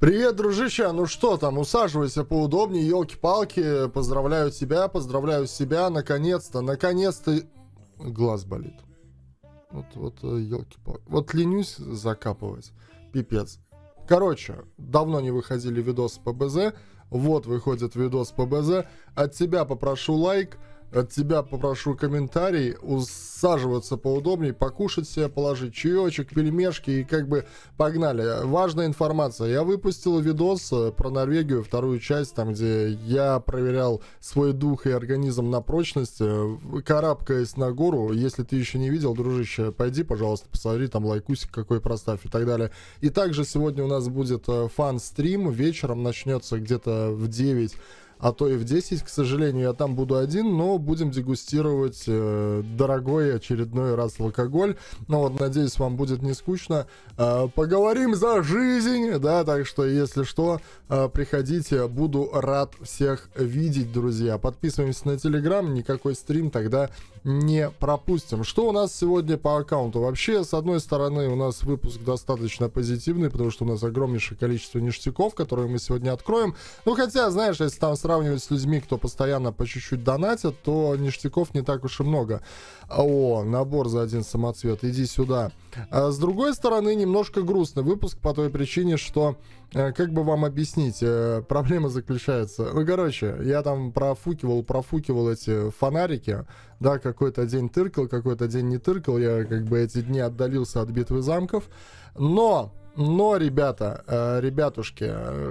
Привет, дружище, ну что там, усаживайся поудобнее, елки-палки, поздравляю тебя, поздравляю себя, наконец-то, наконец-то... Глаз болит. Вот, вот, елки-палки. Э, вот ленюсь закапывать, пипец. Короче, давно не выходили видосы по БЗ, вот выходит видос по БЗ, от тебя попрошу лайк, от тебя попрошу комментарий, усаживаться поудобнее, покушать себе, положить чаечек, пельмешки и как бы погнали. Важная информация. Я выпустил видос э, про Норвегию, вторую часть, там, где я проверял свой дух и организм на прочность, э, карабкаясь на гору. Если ты еще не видел, дружище, пойди, пожалуйста, посмотри, там лайкусик какой проставь и так далее. И также сегодня у нас будет э, фан-стрим, вечером начнется где-то в 9 а то и в 10. К сожалению, я там буду один, но будем дегустировать э, дорогой очередной раз алкоголь. Ну вот, надеюсь, вам будет не скучно. Э, поговорим за жизнь, да, так что, если что, э, приходите, буду рад всех видеть, друзья. Подписываемся на Телеграм, никакой стрим тогда не пропустим. Что у нас сегодня по аккаунту? Вообще, с одной стороны, у нас выпуск достаточно позитивный, потому что у нас огромнейшее количество ништяков, которые мы сегодня откроем. Ну, хотя, знаешь, если там сравнивать с людьми, кто постоянно по чуть-чуть донатит, то ништяков не так уж и много. О, набор за один самоцвет, иди сюда. А с другой стороны, немножко грустный выпуск по той причине, что э, как бы вам объяснить, э, проблема заключается. Ну, короче, я там профукивал, профукивал эти фонарики, да, какой-то день тыркал, какой-то день не тыркал, я как бы эти дни отдалился от битвы замков, но но, ребята, э, ребятушки,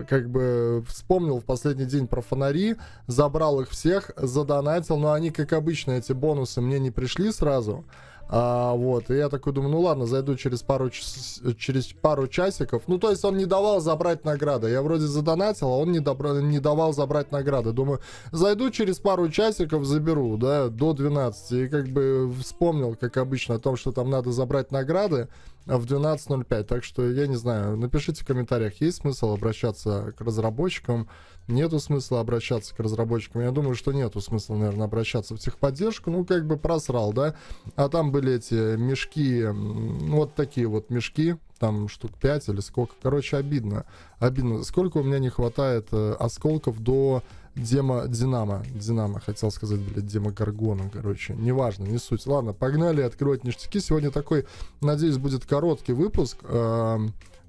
как бы вспомнил в последний день про фонари, забрал их всех, задонатил, но они, как обычно, эти бонусы мне не пришли сразу. А, вот, и я такой думаю, ну ладно, зайду через пару, через пару часиков. Ну, то есть он не давал забрать награды. Я вроде задонатил, а он не, добра, не давал забрать награды. Думаю, зайду через пару часиков, заберу, да, до 12. И как бы вспомнил, как обычно, о том, что там надо забрать награды в 12.05. Так что, я не знаю, напишите в комментариях, есть смысл обращаться к разработчикам, нету смысла обращаться к разработчикам. Я думаю, что нету смысла, наверное, обращаться в техподдержку. Ну, как бы просрал, да. А там бы были эти мешки, ну, вот такие вот мешки, там штук 5 или сколько. Короче, обидно. Обидно. Сколько у меня не хватает э, осколков до Дема Динамо. Динамо, хотел сказать, блядь, Дема Гаргона, короче. Неважно, не суть. Ладно, погнали открывать ништяки. Сегодня такой, надеюсь, будет короткий выпуск. Э,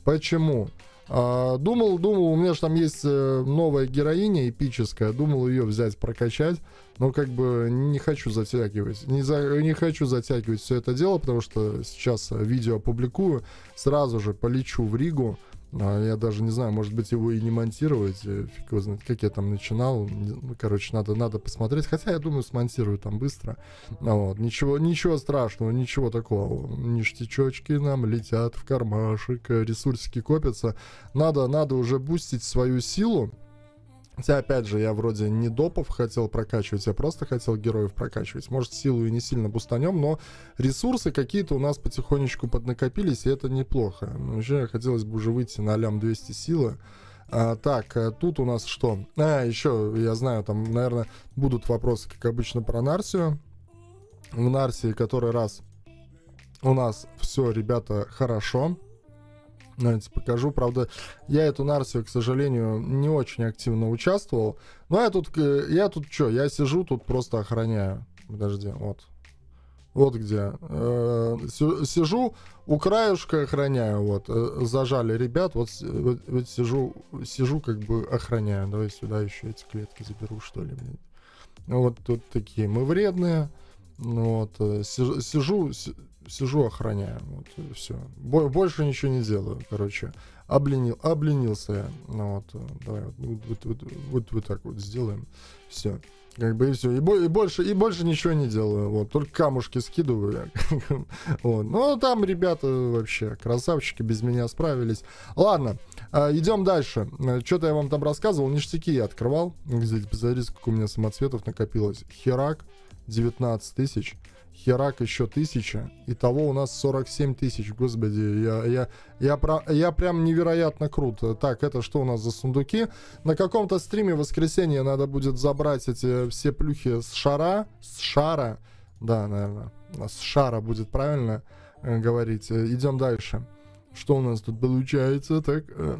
почему? Почему? А, думал, думал, у меня же там есть э, новая героиня эпическая, думал ее взять, прокачать, но как бы не хочу затягивать, не, за, не хочу затягивать все это дело, потому что сейчас э, видео опубликую, сразу же полечу в Ригу, я даже не знаю, может быть, его и не монтировать. Э, фиг его знает, как я там начинал. Ну, короче, надо, надо посмотреть. Хотя, я думаю, смонтирую там быстро. Ну вот. Ничего, ничего страшного, ничего такого. Ништячочки нам летят в кармашек, э, ресурсики копятся. Надо, надо уже бустить свою силу. Хотя, опять же, я вроде не допов хотел прокачивать, я просто хотел героев прокачивать. Может, силу и не сильно бустанем, но ресурсы какие-то у нас потихонечку поднакопились, и это неплохо. Но ну, вообще, хотелось бы уже выйти на лям 200 силы. А, так, э, тут у нас что? А, еще, я знаю, там, наверное, будут вопросы, как обычно, про Нарсию. В Нарсии который раз у нас все, ребята, хорошо. Хорошо Давайте покажу. Правда, я эту нарцию, к сожалению, не очень активно участвовал. Но ну, а я тут, э, я тут что, я сижу, тут просто охраняю. Подожди, вот. Вот где. Э, сижу, у краешка охраняю, вот. Э, зажали ребят, вот, вот, вот сижу, сижу как бы охраняю. Давай сюда еще эти клетки заберу, что ли, Вот тут такие мы вредные. Ну вот, сижу, сижу сижу, охраняю. Вот, все. Бо- больше ничего не делаю, короче. Обленил, обленился я. Ну, вот, э, давай вот, вот, вот, вот, вот так вот сделаем. Все. Как бы и все. И, бо- и, больше, и больше ничего не делаю. Вот, только камушки скидываю. вот. Ну, там ребята вообще красавчики без меня справились. Ладно, э, идем дальше. Э, Что-то я вам там рассказывал. Ништяки я открывал. Здесь посмотрите, сколько у меня самоцветов накопилось. Херак 19 тысяч херак еще тысяча. Итого у нас 47 тысяч, господи, я, я, я, про, я прям невероятно крут. Так, это что у нас за сундуки? На каком-то стриме в воскресенье надо будет забрать эти все плюхи с шара, с шара, да, наверное, с шара будет правильно э, говорить. Э, Идем дальше. Дальше. Что у нас тут получается? Так, э,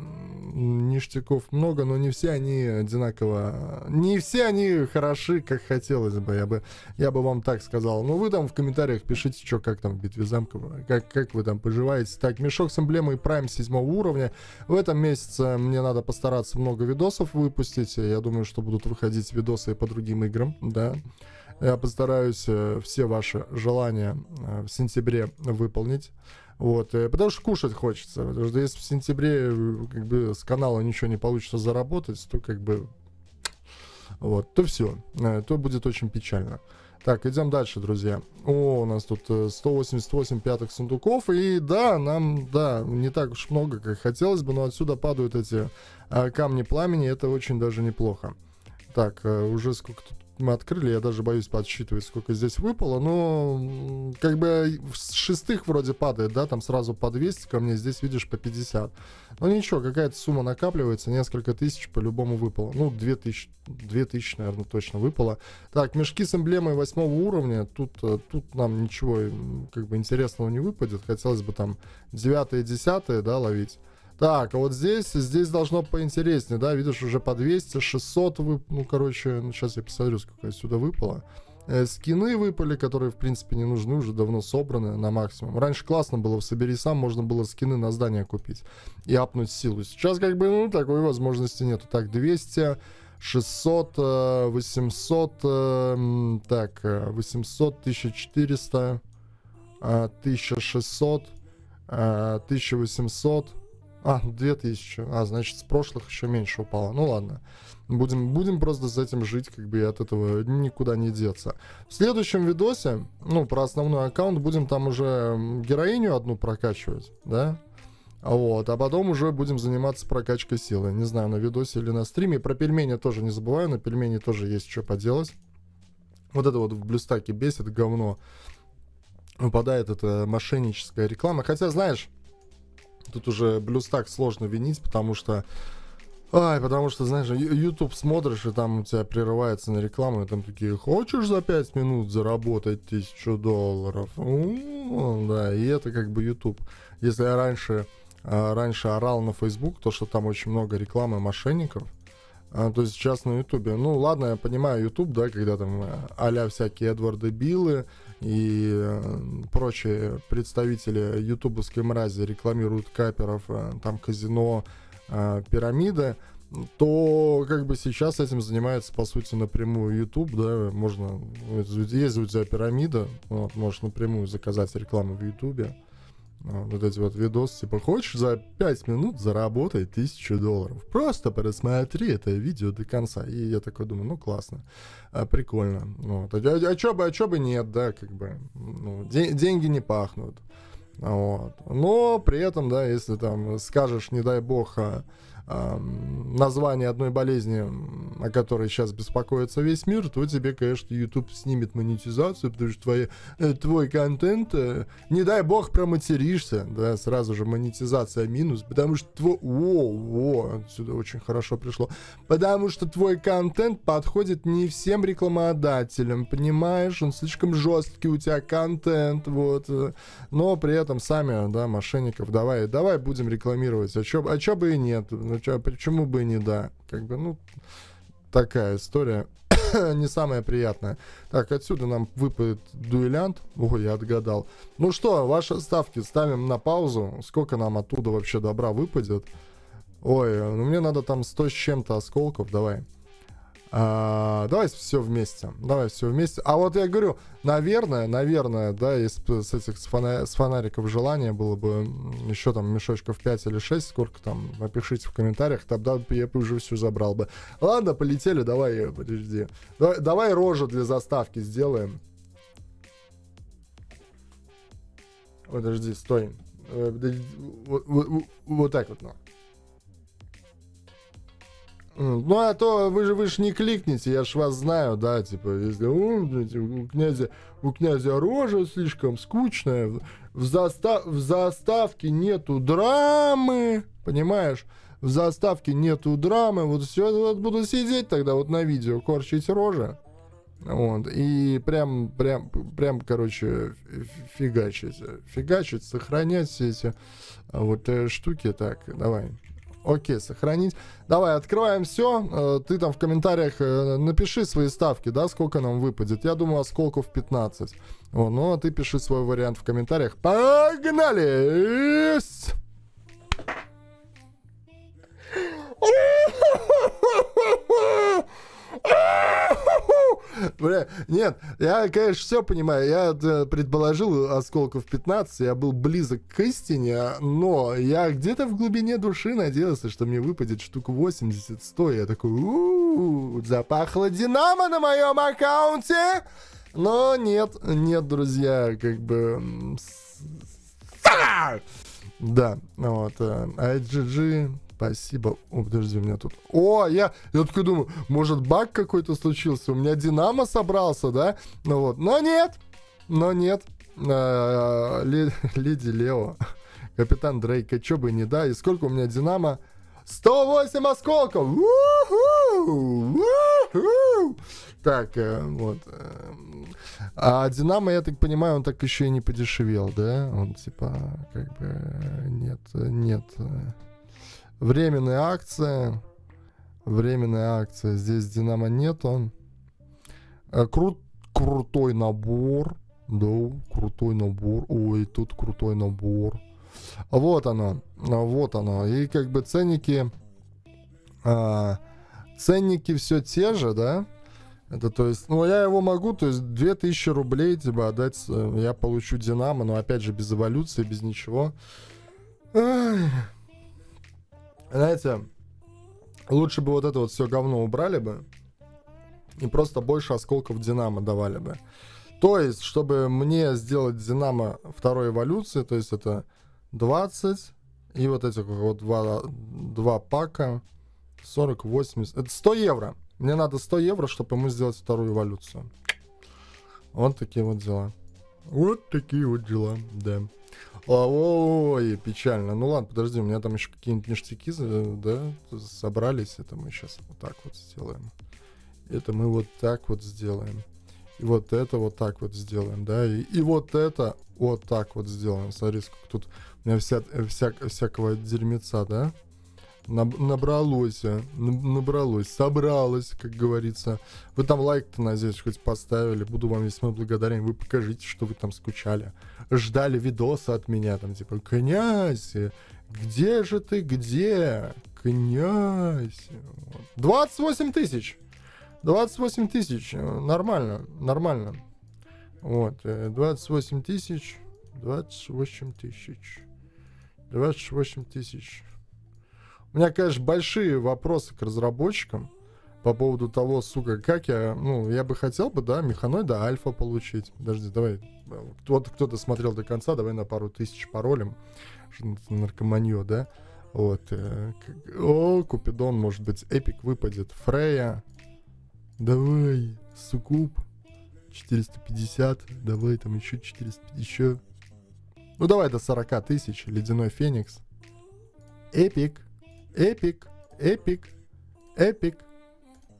ништяков много, но не все они одинаково... Не все они хороши, как хотелось бы. Я бы, я бы вам так сказал. Ну, вы там в комментариях пишите, что как там в битве замков, как, как вы там поживаете. Так, мешок с эмблемой Prime 7 уровня. В этом месяце мне надо постараться много видосов выпустить. Я думаю, что будут выходить видосы по другим играм, да. Я постараюсь э, все ваши желания э, в сентябре выполнить. Вот, э, потому что кушать хочется. Потому что если в сентябре э, как бы, с канала ничего не получится заработать, то как бы вот, то все, э, то будет очень печально. Так, идем дальше, друзья. О, у нас тут 188 пятых сундуков. И да, нам, да, не так уж много, как хотелось бы, но отсюда падают эти камни пламени. Это очень даже неплохо. Так, уже сколько тут мы открыли, я даже боюсь подсчитывать, сколько здесь выпало, но как бы с шестых вроде падает, да, там сразу по 200 ко мне, здесь видишь по 50. Но ничего, какая-то сумма накапливается, несколько тысяч по-любому выпало. Ну, 2000, 2000, наверное, точно выпало. Так, мешки с эмблемой восьмого уровня, тут, э, тут нам ничего как бы интересного не выпадет, хотелось бы там девятое, десятое, да, ловить. Так, а вот здесь, здесь должно поинтереснее, да, видишь, уже по 200, 600, вып... ну, короче, ну, сейчас я посмотрю, сколько сюда выпало. Э, скины выпали, которые, в принципе, не нужны, уже давно собраны на максимум. Раньше классно было, в Собери сам можно было скины на здание купить и апнуть силу. Сейчас, как бы, ну, такой возможности нету. Так, 200, 600, 800, так, 800, 1400, 1600, 1800, а, 2000. Ну, а, значит, с прошлых еще меньше упало. Ну ладно. Будем, будем просто с этим жить, как бы и от этого никуда не деться. В следующем видосе, ну, про основной аккаунт, будем там уже героиню одну прокачивать, да? Вот, а потом уже будем заниматься прокачкой силы. Не знаю, на видосе или на стриме. Про пельмени тоже не забываю, на пельмени тоже есть что поделать. Вот это вот в блюстаке бесит говно. Выпадает эта мошенническая реклама. Хотя, знаешь, Тут уже блюстак сложно винить, потому что... Ай, потому что, знаешь, YouTube смотришь, и там у тебя прерывается на рекламу, и там такие, хочешь за 5 минут заработать тысячу долларов? М-м-м, да, и это как бы YouTube. Если я раньше, а, раньше орал на Facebook, то что там очень много рекламы мошенников, а, то сейчас на Ютубе. Ну, ладно, я понимаю YouTube, да, когда там а всякие Эдварды Биллы, и э, прочие представители ютубовской мрази рекламируют каперов, э, там казино, э, пирамиды, то как бы сейчас этим занимается, по сути, напрямую YouTube, да, можно, есть у тебя пирамида, вот, можешь напрямую заказать рекламу в YouTube, а, вот эти вот видосы, типа, хочешь за 5 минут заработай тысячу долларов. Просто просмотри это видео до конца. И я такой думаю, ну, классно, а, прикольно. Вот. А, а, а чё бы, а чё бы нет, да, как бы, ну, де- деньги не пахнут. Вот. Но при этом, да, если там скажешь, не дай бог, а, название одной болезни, о которой сейчас беспокоится весь мир, то тебе, конечно, YouTube снимет монетизацию, потому что твои, э, твой контент, э, не дай бог, проматеришься, да, сразу же монетизация минус, потому что твой... О, о, отсюда очень хорошо пришло. Потому что твой контент подходит не всем рекламодателям, понимаешь? Он слишком жесткий у тебя контент, вот. Э. Но при этом сами, да, мошенников, давай, давай будем рекламировать, а чё, а чё бы и нет, что? почему бы и не да? Как бы, ну, такая история не самая приятная. Так, отсюда нам выпадет дуэлянт. Ой, я отгадал. Ну что, ваши ставки ставим на паузу. Сколько нам оттуда вообще добра выпадет? Ой, ну мне надо там 100 с чем-то осколков. Давай. А, давай все вместе. Давай все вместе. А вот я говорю, наверное, наверное, да, из, с этих с, фона, с фонариков желания было бы еще там мешочков 5 или 6, сколько там, напишите в комментариях, тогда я бы уже все забрал бы. Ладно, полетели, давай, э, подожди. Давай, давай рожу для заставки сделаем. Подожди, стой. Э, вот, вот, вот так вот, ну. Ну, а то вы же, вы же не кликните, я ж вас знаю, да, типа, если у, у князя, у князя рожа слишком скучная, в, застав, в заставке нету драмы, понимаешь? В заставке нету драмы, вот все, вот буду сидеть тогда вот на видео, корчить рожа, Вот, и прям, прям, прям, короче, фигачить, фигачить, сохранять все эти а, вот э, штуки. Так, давай. Окей, сохранить. Давай, открываем все. Э, ты там в комментариях э, напиши свои ставки, да, сколько нам выпадет. Я думаю, осколков 15. О, ну, а ты пиши свой вариант в комментариях. Погнали! Yes! Бля, нет, я, конечно, все понимаю. Я предположил осколков 15, я был близок к истине, но я где-то в глубине души надеялся, что мне выпадет штук 80, 100. Я такой, у запахло динамо на моем аккаунте. Но нет, нет, друзья, как бы... Да, вот, IGG Спасибо. О, подожди, у меня тут... О, я, я такой думаю, может, баг какой-то случился? У меня Динамо собрался, да? Ну вот. Но нет! Но нет. А, Леди Лео. Капитан Дрейка, чё бы не да. И сколько у меня Динамо? 108 осколков! Так, э, вот. Э, а Динамо, я так понимаю, он так еще и не подешевел, да? Он типа, как бы, э, нет, нет. Временная акция. Временная акция. Здесь Динамо нет, он э, Крут, крутой набор. Да, крутой набор. Ой, тут крутой набор. Вот оно. Вот оно. И как бы ценники... А, ценники все те же, да? Это то есть, ну я его могу, то есть 2000 рублей типа отдать, э, я получу Динамо, но опять же без эволюции, без ничего. Ах. Знаете, лучше бы вот это вот все говно убрали бы и просто больше осколков Динамо давали бы. То есть, чтобы мне сделать Динамо второй эволюции, то есть это 20 и вот этих вот два, два пака, 40, 80, это 100 евро. Мне надо 100 евро, чтобы ему сделать вторую эволюцию. Вот такие вот дела. Вот такие вот дела, да. Ой, печально. Ну ладно, подожди, у меня там еще какие-нибудь ништяки да, собрались. Это мы сейчас вот так вот сделаем. Это мы вот так вот сделаем. И вот это вот так вот сделаем, да. И, и вот это вот так вот сделаем. Смотри, сколько тут у меня вся, э, вся, всякого дерьмеца, да набралось, э, набралось, собралось, как говорится. Вы там лайк-то, надеюсь, хоть поставили. Буду вам весьма благодарен. Вы покажите, что вы там скучали. Ждали видоса от меня, там типа, князь, где же ты, где? Князь. 28 тысяч. 28 тысяч. Э, нормально, нормально. Вот, 28 э, тысяч. 28 тысяч. 28 тысяч. У меня, конечно, большие вопросы к разработчикам по поводу того, сука, как я, ну, я бы хотел бы, да, механой, да, альфа получить. Подожди, давай, вот кто-то смотрел до конца, давай на пару тысяч паролем, наркоманье, да? Вот. Э, о, Купидон, может быть, эпик выпадет. Фрея. Давай, суккуб. 450. Давай, там еще 450. Еще. Ну, давай до 40 тысяч. Ледяной Феникс. Эпик. Эпик, эпик, эпик,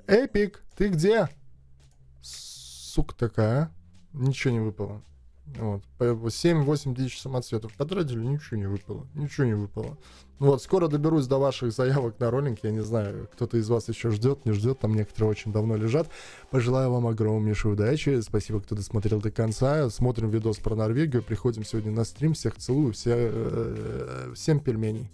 эпик, ты где? Сука такая, а? Ничего не выпало. Вот, 7-8 тысяч самоцветов потратили, ничего не выпало, ничего не выпало. Ну вот, скоро доберусь до ваших заявок на роллинг, я не знаю, кто-то из вас еще ждет, не ждет, там некоторые очень давно лежат. Пожелаю вам огромнейшей удачи, спасибо, кто досмотрел до конца, смотрим видос про Норвегию, приходим сегодня на стрим, всех целую, все, э, всем пельменей.